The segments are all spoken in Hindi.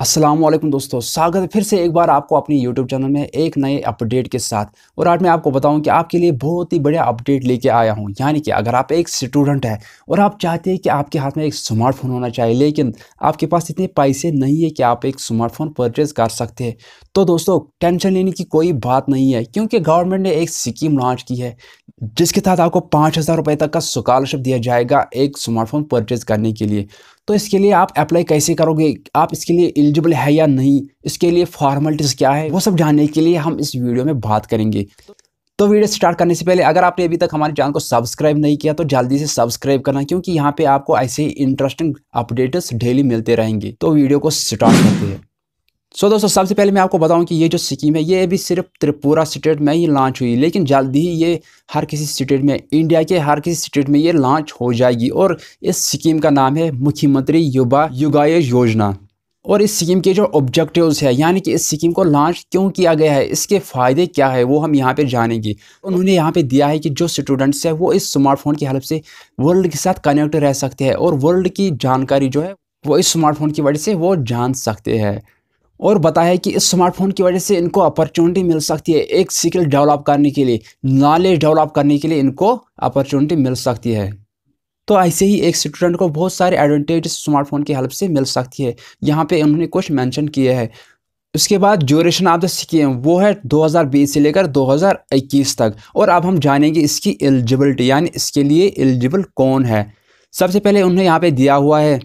असलम दोस्तों स्वागत है फिर से एक बार आपको अपने YouTube चैनल में एक नए अपडेट के साथ और आज मैं आपको बताऊं कि आपके लिए बहुत ही बढ़िया अपडेट लेके आया हूं यानी कि अगर आप एक स्टूडेंट है और आप चाहते हैं कि आपके हाथ में एक स्मार्टफोन होना चाहिए लेकिन आपके पास इतने पैसे नहीं है कि आप एक स्मार्टफोन परचेज़ कर सकते हैं तो दोस्तों टेंशन लेने की कोई बात नहीं है क्योंकि गवर्नमेंट ने एक स्कीम लॉन्च की है जिसके तहत आपको पाँच हज़ार रुपये तक का स्कॉलरशिप दिया जाएगा एक स्मार्टफोन परचेज़ करने के लिए तो इसके लिए आप अप्लाई कैसे करोगे आप इसके लिए एलिजिबल है या नहीं इसके लिए फॉर्मेलिटीज़ क्या है वो सब जानने के लिए हम इस वीडियो में बात करेंगे तो वीडियो स्टार्ट करने से पहले अगर आपने अभी तक हमारे चैनल को सब्सक्राइब नहीं किया तो जल्दी से सब्सक्राइब करना क्योंकि यहाँ पे आपको ऐसे ही इंटरेस्टिंग अपडेट्स डेली मिलते रहेंगे तो वीडियो को स्टार्ट करते हैं सो so, दोस्तों सबसे पहले मैं आपको बताऊं कि ये जो स्कीम है ये अभी सिर्फ त्रिपुरा स्टेट में ही लॉन्च हुई लेकिन जल्द ही ये हर किसी स्टेट में इंडिया के हर किसी स्टेट में ये लॉन्च हो जाएगी और इस स्कीम का नाम है मुख्यमंत्री युवा युगाय योजना और इस स्कीम के जो ऑब्जेक्टिव्स है यानी कि इस स्कीम को लॉन्च क्यों किया गया है इसके फ़ायदे क्या है वो हम यहाँ पर जानेंगे उन्होंने यहाँ पर दिया है कि जो स्टूडेंट्स हैं वो इस स्मार्टफोन की हेल्प से वर्ल्ड के साथ कनेक्ट रह सकते हैं और वर्ल्ड की जानकारी जो है वो इस स्मार्टफोन की वजह से वो जान सकते हैं और बताया कि इस स्मार्टफोन की वजह से इनको अपॉर्चुनिटी मिल सकती है एक स्किल डेवलप करने के लिए नॉलेज डेवलप करने के लिए इनको अपॉर्चुनिटी मिल सकती है तो ऐसे ही एक स्टूडेंट को बहुत सारे एडवांटेज स्मार्टफोन की हेल्प से मिल सकती है यहाँ पे उन्होंने कुछ मेंशन किए हैं उसके बाद ड्यूरेशन ऑफ द स्कीम वो है 2020 से लेकर 2021 तक और अब हम जानेंगे इसकी एलिजिबिलिटी यानी इसके लिए एलिजिबल कौन है सबसे पहले उन्हें यहाँ पे दिया हुआ है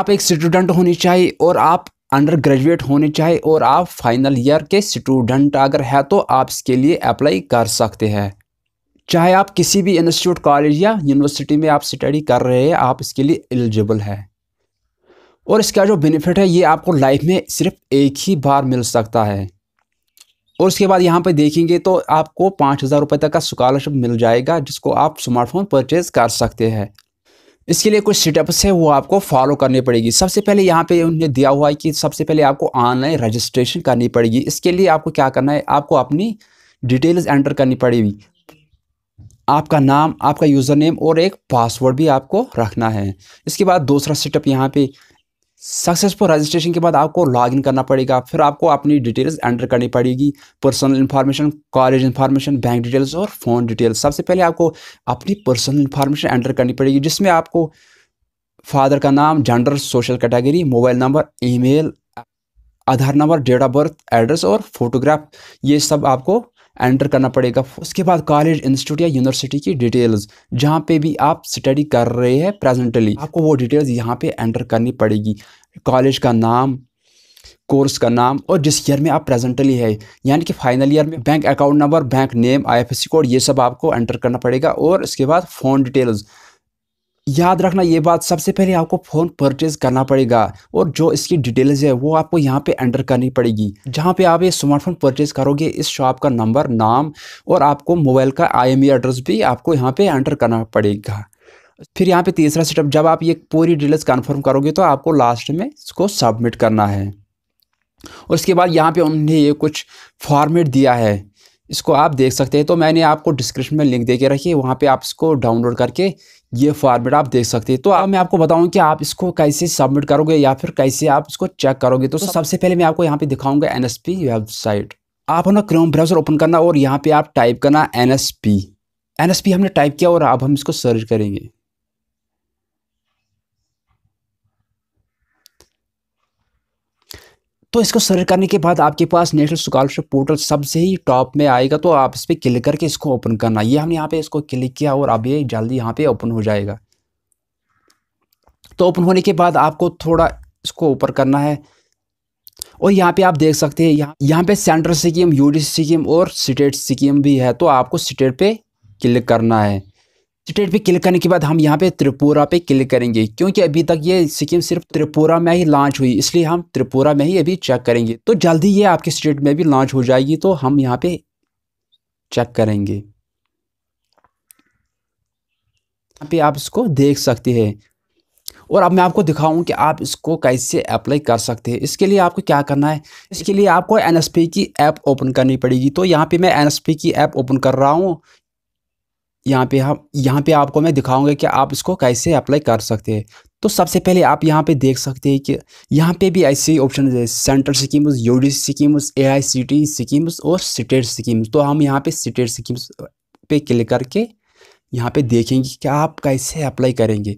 आप एक स्टूडेंट होनी चाहिए और आप अंडर ग्रेजुएट होने चाहिए और आप फाइनल ईयर के स्टूडेंट अगर है तो आप इसके लिए अप्लाई कर सकते हैं चाहे आप किसी भी इंस्टीट्यूट कॉलेज या यूनिवर्सिटी में आप स्टडी कर रहे हैं आप इसके लिए एलिजिबल है और इसका जो बेनिफिट है ये आपको लाइफ में सिर्फ एक ही बार मिल सकता है और उसके बाद यहाँ पे देखेंगे तो आपको पाँच हज़ार रुपये तक का स्कॉलरशिप मिल जाएगा जिसको आप स्मार्टफोन परचेज़ कर सकते हैं इसके लिए कुछ स्टेप्स है वो आपको फॉलो करनी पड़ेगी सबसे पहले यहाँ पे उन्हें दिया हुआ है कि सबसे पहले आपको ऑनलाइन रजिस्ट्रेशन करनी पड़ेगी इसके लिए आपको क्या करना है आपको अपनी डिटेल्स एंटर करनी पड़ेगी आपका नाम आपका यूज़र नेम और एक पासवर्ड भी आपको रखना है इसके बाद दूसरा सेटअप यहाँ पे सक्सेसफुल रजिस्ट्रेशन के बाद आपको लॉगिन करना पड़ेगा फिर आपको अपनी डिटेल्स एंटर करनी पड़ेगी personal information college information bank details और फ़ोन डिटेल्स सबसे पहले आपको अपनी पर्सनल इन्फॉर्मेशन एंटर करनी पड़ेगी जिसमें आपको फादर का नाम gender social category mobile number email Aadhaar number date of birth address और फोटोग्राफ ये सब आपको एंटर करना पड़ेगा उसके बाद कॉलेज इंस्टीट्यूट या यूनिवर्सिटी की डिटेल्स जहाँ पे भी आप स्टडी कर रहे हैं प्रेजेंटली आपको वो डिटेल्स यहाँ पे एंटर करनी पड़ेगी कॉलेज का नाम कोर्स का नाम और जिस ईयर में आप प्रेजेंटली है यानी कि फाइनल ईयर में bank account number bank name I code ये सब आपको एंटर करना पड़ेगा और इसके बाद फ़ोन डिटेल्स याद रखना ये बात सबसे पहले आपको फ़ोन परचेज करना पड़ेगा और जो इसकी डिटेल्स है वो आपको यहाँ पे एंटर करनी पड़ेगी जहाँ पे आप ये स्मार्टफोन परचेज करोगे इस शॉप का नंबर नाम और आपको मोबाइल का आईएमई एड्रेस e भी आपको यहाँ पे एंटर करना पड़ेगा फिर यहाँ पे तीसरा स्टेप जब आप ये पूरी डिटेल्स कन्फर्म करोगे तो आपको लास्ट में इसको सबमिट करना है और बाद यहाँ पे उन्हें ये कुछ फॉर्मेट दिया है इसको आप देख सकते हैं तो मैंने आपको डिस्क्रिप्शन में लिंक दे के रखी है वहाँ पर आप इसको डाउनलोड करके ये फॉर्मेट आप देख सकते हैं तो अब मैं आपको बताऊं कि आप इसको कैसे सबमिट करोगे या फिर कैसे आप इसको चेक करोगे तो, तो सबसे पहले मैं आपको यहाँ पे दिखाऊंगा एन वेबसाइट आप अपना क्रोम ब्राउजर ओपन करना और यहाँ पर आप टाइप करना एन एस हमने टाइप किया और अब हम इसको सर्च करेंगे तो इसको सर्च करने के बाद आपके पास नेशनल स्कॉलरशिप पोर्टल सबसे ही टॉप में आएगा तो आप इस पर क्लिक करके इसको ओपन करना ये हमने यहाँ पे इसको क्लिक किया और अब ये जल्दी यहाँ पे ओपन हो जाएगा तो ओपन होने के बाद आपको थोड़ा इसको ऊपर करना है और यहाँ पे आप देख सकते हैं यहाँ यहाँ पे सेंट्रल सिक्किम यूडी सिक्किम और स्टेट सिक्किम भी है तो आपको स्टेट पे क्लिक करना है स्टेट पे क्लिक करने के बाद हम यहाँ पे त्रिपुरा पे क्लिक करेंगे क्योंकि अभी तक ये स्कीम सिर्फ त्रिपुरा में ही लॉन्च हुई इसलिए हम त्रिपुरा में ही अभी चेक करेंगे तो जल्दी ये आपके स्टेट में भी लॉन्च हो जाएगी तो हम यहाँ पे चेक करेंगे यहाँ पे आप इसको देख सकते हैं और अब मैं आपको दिखाऊं कि आप इसको कैसे अप्लाई कर सकते हैं इसके लिए आपको क्या करना है इसके लिए आपको एन की ऐप ओपन करनी पड़ेगी तो यहाँ पे मैं एन की ऐप ओपन कर रहा हूँ यहाँ पे हम यहाँ पे आपको मैं दिखाऊंगा कि आप इसको कैसे अप्लाई कर सकते हैं तो सबसे पहले आप यहाँ पे देख सकते हैं कि यहाँ पे भी ऐसे ऑप्शन है central schemes U D schemes A I C T schemes और स्टेट स्कीम्स तो हम यहाँ पे स्टेट स्कीम्स पे क्लिक करके यहाँ पे देखेंगे कि आप कैसे अप्लाई करेंगे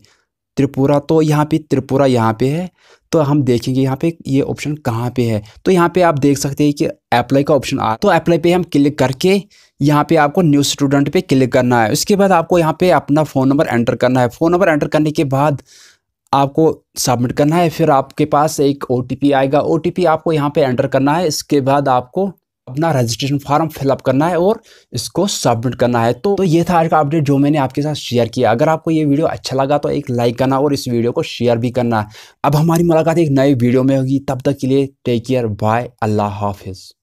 त्रिपुरा तो यहाँ पे त्रिपुरा यहाँ पे है तो हम देखेंगे यहाँ पे ये ऑप्शन कहाँ पे है तो यहाँ पे आप देख सकते हैं कि अप्लाई का ऑप्शन आ तो अप्लाई पे हम क्लिक करके यहाँ पे आपको न्यू स्टूडेंट पे क्लिक करना है उसके बाद आपको यहाँ पे अपना फ़ोन नंबर एंटर करना है फ़ोन नंबर एंटर करने के बाद आपको सबमिट करना है फिर आपके पास एक ओ आएगा ओ आपको यहाँ पे एंटर करना है इसके बाद आपको अपना रजिस्ट्रेशन फॉर्म फिलअप करना है और इसको सबमिट करना है तो, तो ये था आज का अपडेट जो मैंने आपके साथ शेयर किया अगर आपको ये वीडियो अच्छा लगा तो एक लाइक करना और इस वीडियो को शेयर भी करना अब हमारी मुलाकात एक नए वीडियो में होगी तब तक के लिए टेक केयर बाय अल्लाह हाफिज़